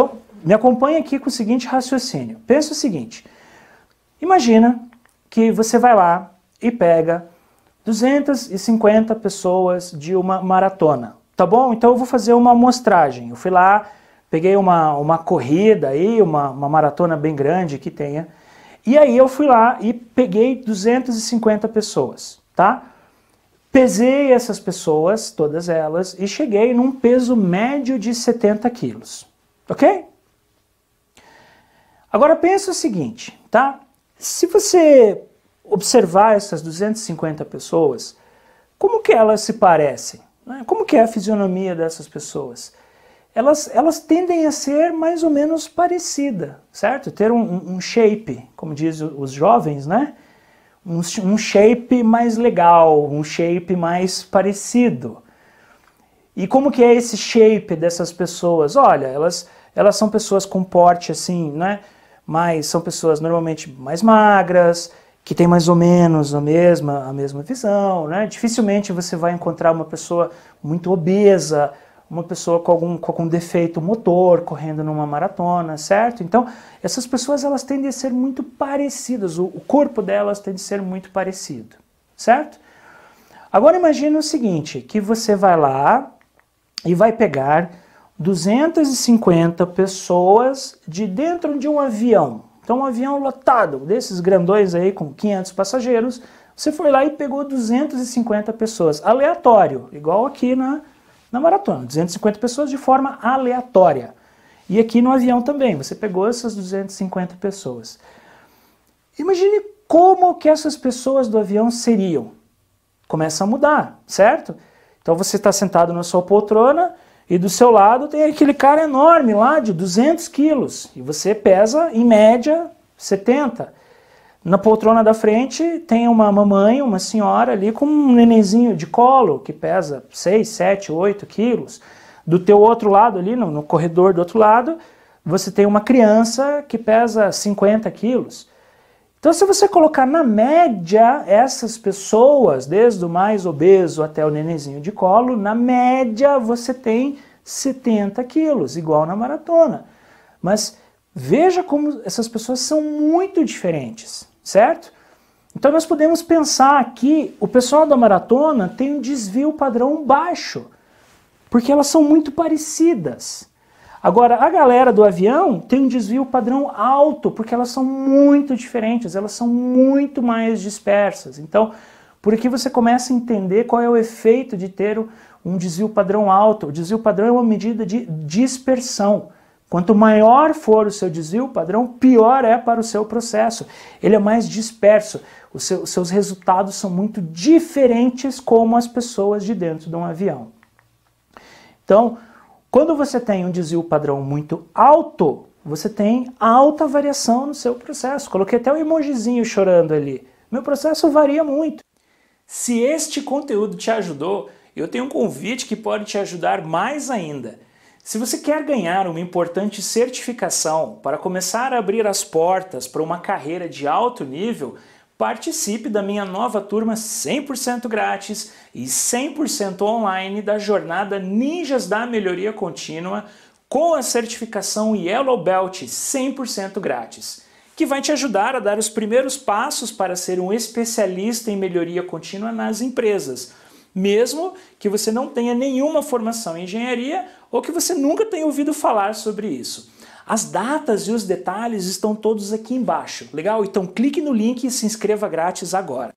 Então, me acompanha aqui com o seguinte raciocínio. Pensa o seguinte: imagina que você vai lá e pega 250 pessoas de uma maratona, tá bom? Então eu vou fazer uma amostragem. Eu fui lá, peguei uma, uma corrida aí, uma, uma maratona bem grande que tenha, e aí eu fui lá e peguei 250 pessoas, tá? Pesei essas pessoas, todas elas, e cheguei num peso médio de 70 quilos. Ok? Agora pensa o seguinte, tá? Se você observar essas 250 pessoas, como que elas se parecem? Né? Como que é a fisionomia dessas pessoas? Elas, elas tendem a ser mais ou menos parecida, certo? Ter um, um shape, como dizem os jovens, né? Um, um shape mais legal, um shape mais parecido. E como que é esse shape dessas pessoas? Olha, elas elas são pessoas com porte assim, né? Mas são pessoas normalmente mais magras, que têm mais ou menos a mesma, a mesma visão, né? Dificilmente você vai encontrar uma pessoa muito obesa, uma pessoa com algum, com algum defeito motor correndo numa maratona, certo? Então, essas pessoas elas tendem a ser muito parecidas, o, o corpo delas tende a ser muito parecido, certo? Agora imagine o seguinte, que você vai lá e vai pegar 250 pessoas de dentro de um avião. Então, um avião lotado, desses grandões aí com 500 passageiros, você foi lá e pegou 250 pessoas, aleatório, igual aqui na, na maratona, 250 pessoas de forma aleatória. E aqui no avião também, você pegou essas 250 pessoas. Imagine como que essas pessoas do avião seriam. Começa a mudar, certo? Então você está sentado na sua poltrona, e do seu lado tem aquele cara enorme lá de 200 quilos. E você pesa, em média, 70. Na poltrona da frente tem uma mamãe, uma senhora ali com um nenenzinho de colo que pesa 6, 7, 8 quilos. Do teu outro lado ali, no, no corredor do outro lado, você tem uma criança que pesa 50 quilos. Então, se você colocar na média essas pessoas, desde o mais obeso até o nenenzinho de colo, na média você tem 70 quilos, igual na maratona. Mas veja como essas pessoas são muito diferentes, certo? Então, nós podemos pensar que o pessoal da maratona tem um desvio padrão baixo, porque elas são muito parecidas. Agora, a galera do avião tem um desvio padrão alto, porque elas são muito diferentes, elas são muito mais dispersas. Então, por aqui você começa a entender qual é o efeito de ter um desvio padrão alto. O desvio padrão é uma medida de dispersão. Quanto maior for o seu desvio padrão, pior é para o seu processo. Ele é mais disperso. Os seus resultados são muito diferentes como as pessoas de dentro de um avião. Então, quando você tem um desvio padrão muito alto, você tem alta variação no seu processo. Coloquei até um emojizinho chorando ali. Meu processo varia muito. Se este conteúdo te ajudou, eu tenho um convite que pode te ajudar mais ainda. Se você quer ganhar uma importante certificação para começar a abrir as portas para uma carreira de alto nível, Participe da minha nova turma 100% grátis e 100% online da jornada Ninjas da Melhoria Contínua com a certificação Yellow Belt 100% grátis, que vai te ajudar a dar os primeiros passos para ser um especialista em melhoria contínua nas empresas, mesmo que você não tenha nenhuma formação em engenharia ou que você nunca tenha ouvido falar sobre isso. As datas e os detalhes estão todos aqui embaixo, legal? Então clique no link e se inscreva grátis agora.